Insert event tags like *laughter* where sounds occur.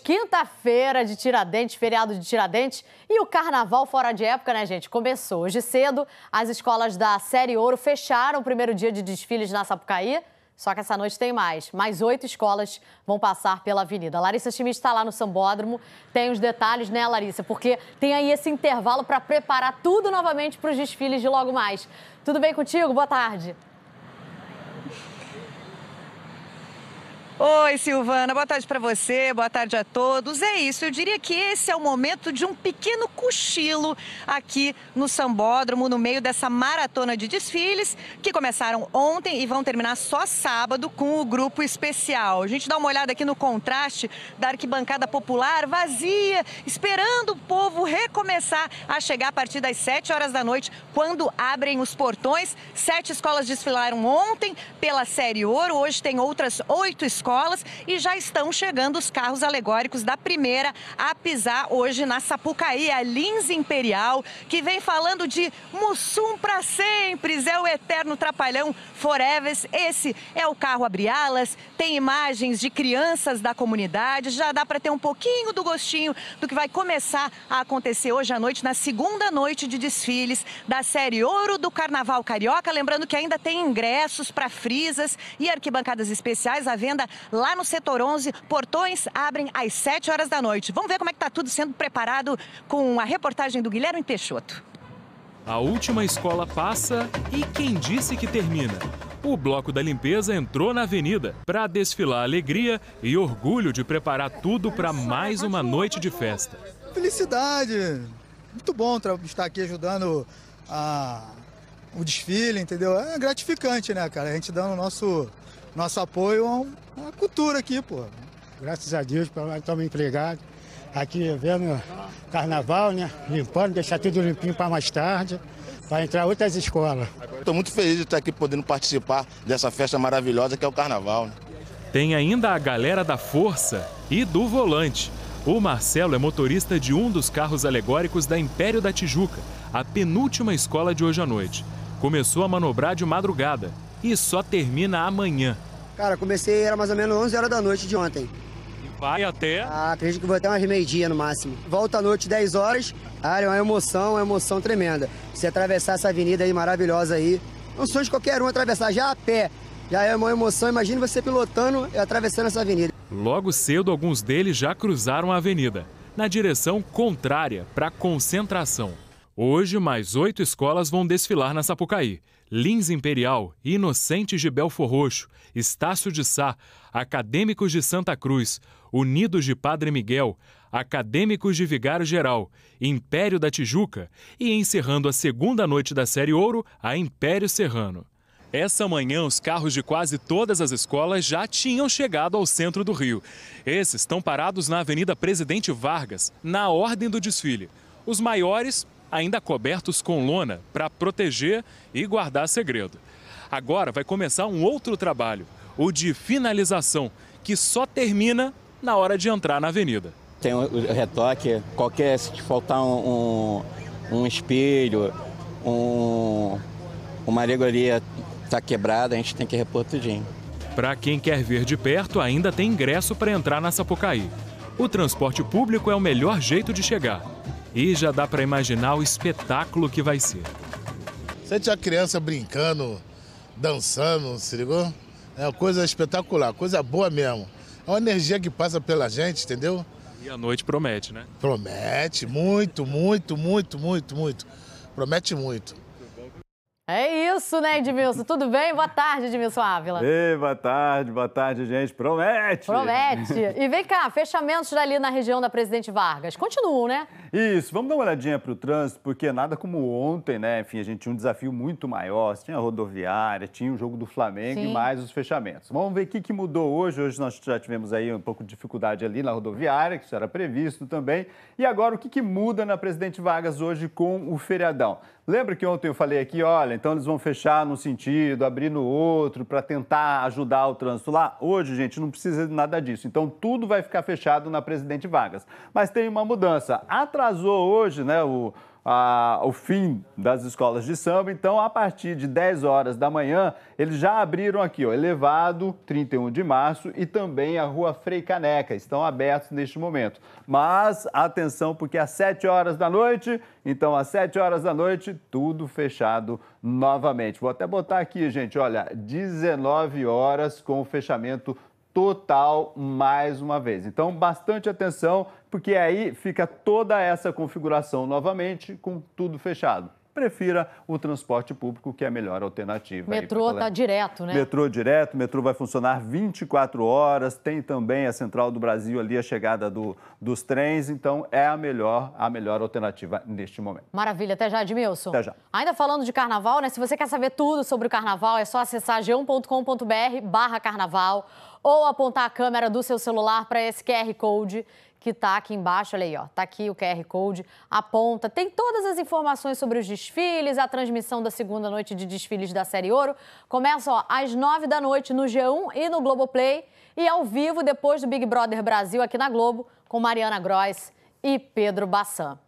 Quinta-feira de Tiradentes, feriado de Tiradentes e o carnaval fora de época, né, gente? Começou hoje cedo. As escolas da Série Ouro fecharam o primeiro dia de desfiles na Sapucaí. Só que essa noite tem mais. Mais oito escolas vão passar pela avenida. Larissa Schmidt está lá no Sambódromo. Tem os detalhes, né, Larissa? Porque tem aí esse intervalo para preparar tudo novamente para os desfiles de logo mais. Tudo bem contigo? Boa tarde. Oi, Silvana, boa tarde para você, boa tarde a todos. É isso, eu diria que esse é o momento de um pequeno cochilo aqui no Sambódromo, no meio dessa maratona de desfiles que começaram ontem e vão terminar só sábado com o grupo especial. A gente dá uma olhada aqui no contraste da arquibancada popular vazia, esperando o povo recomeçar a chegar a partir das 7 horas da noite, quando abrem os portões. Sete escolas desfilaram ontem pela Série Ouro, hoje tem outras oito escolas escolas e já estão chegando os carros alegóricos da primeira a pisar hoje na Sapucaí, a Lins Imperial, que vem falando de Mussum para sempre, é o eterno trapalhão Forever. Esse é o carro abrialas alas, tem imagens de crianças da comunidade, já dá para ter um pouquinho do gostinho do que vai começar a acontecer hoje à noite, na segunda noite de desfiles da série Ouro do Carnaval Carioca. Lembrando que ainda tem ingressos para frisas e arquibancadas especiais. A venda lá no setor 11. Portões abrem às 7 horas da noite. Vamos ver como é que está tudo sendo preparado com a reportagem do Guilherme Peixoto. A última escola passa e quem disse que termina? O Bloco da Limpeza entrou na avenida para desfilar alegria e orgulho de preparar tudo para mais uma noite de festa. Felicidade! Muito bom estar aqui ajudando a... o desfile, entendeu? É gratificante, né, cara? A gente dando o nosso nosso apoio à cultura aqui, pô. Graças a Deus, pelo menos estamos empregados. Aqui vendo carnaval, né? Limpando, deixar tudo limpinho para mais tarde, para entrar outras escolas. Estou muito feliz de estar aqui podendo participar dessa festa maravilhosa que é o carnaval. Né? Tem ainda a galera da força e do volante. O Marcelo é motorista de um dos carros alegóricos da Império da Tijuca, a penúltima escola de hoje à noite. Começou a manobrar de madrugada e só termina amanhã. Cara, comecei, era mais ou menos 11 horas da noite de ontem. E vai até? Ah, acredito que vou até umas meio-dia no máximo. Volta à noite, 10 horas. Cara, é uma emoção, uma emoção tremenda. Você atravessar essa avenida aí maravilhosa aí. Não é sonho de qualquer um atravessar, já a pé. Já é uma emoção, Imagina você pilotando e atravessando essa avenida. Logo cedo, alguns deles já cruzaram a avenida, na direção contrária para a concentração. Hoje, mais oito escolas vão desfilar na Sapucaí. Lins Imperial, Inocentes de Belfor Roxo, Estácio de Sá, Acadêmicos de Santa Cruz, Unidos de Padre Miguel, Acadêmicos de Vigário Geral, Império da Tijuca e encerrando a segunda noite da série Ouro, a Império Serrano. Essa manhã, os carros de quase todas as escolas já tinham chegado ao centro do Rio. Esses estão parados na Avenida Presidente Vargas, na ordem do desfile. Os maiores ainda cobertos com lona para proteger e guardar segredo. Agora vai começar um outro trabalho, o de finalização, que só termina na hora de entrar na avenida. Tem o retoque, qualquer, se faltar um, um, um espelho, um, uma alegoria está quebrada, a gente tem que repor tudinho. Para quem quer ver de perto, ainda tem ingresso para entrar na Sapucaí. O transporte público é o melhor jeito de chegar. E já dá para imaginar o espetáculo que vai ser. Sente a criança brincando, dançando, se ligou? É uma coisa espetacular, coisa boa mesmo. É uma energia que passa pela gente, entendeu? E a noite promete, né? Promete, muito, muito, muito, muito, muito. Promete muito. É isso, né, Edmilson? Tudo bem? Boa tarde, Edmilson Ávila. Ei, boa tarde, boa tarde, gente. Promete! Promete! *laughs* E vem cá, fechamentos ali na região da Presidente Vargas. Continuam, né? Isso, vamos dar uma olhadinha para o trânsito, porque nada como ontem, né? Enfim, a gente tinha um desafio muito maior. Tinha a rodoviária, tinha o jogo do Flamengo Sim. e mais os fechamentos. Vamos ver o que, que mudou hoje. Hoje nós já tivemos aí um pouco de dificuldade ali na rodoviária, que isso era previsto também. E agora, o que, que muda na Presidente Vargas hoje com o feriadão? Lembra que ontem eu falei aqui, olha, então eles vão fechar num sentido, abrir no outro, para tentar ajudar o trânsito lá. Hoje, gente, não precisa de nada disso. Então tudo vai ficar fechado na Presidente Vargas. Mas tem uma mudança. Atrasou hoje, né, o, a, o fim das escolas de samba. Então, a partir de 10 horas da manhã, eles já abriram aqui, ó, Elevado, 31 de março, e também a Rua Frei Caneca. Estão abertos neste momento. Mas atenção, porque às 7 horas da noite, então às 7 horas da noite, tudo fechado novamente. Vou até botar aqui, gente, olha, 19 horas com o fechamento total mais uma vez. Então, bastante atenção, porque aí fica toda essa configuração novamente com tudo fechado. Prefira o transporte público, que é a melhor alternativa. Metrô está direto, né? Metrô direto, metrô vai funcionar 24 horas, tem também a Central do Brasil ali, a chegada do, dos trens, então é a melhor, a melhor alternativa neste momento. Maravilha, até já, Edmilson. Até já. Ainda falando de carnaval, né? Se você quer saber tudo sobre o carnaval, é só acessar g1.com.br barra carnaval ou apontar a câmera do seu celular para esse QR Code que está aqui embaixo, olha aí, ó, tá aqui o QR Code, aponta, tem todas as informações sobre os desfiles, a transmissão da segunda noite de desfiles da Série Ouro, começa, ó, às nove da noite no G1 e no Globoplay, e ao vivo depois do Big Brother Brasil aqui na Globo, com Mariana Gross e Pedro Bassan.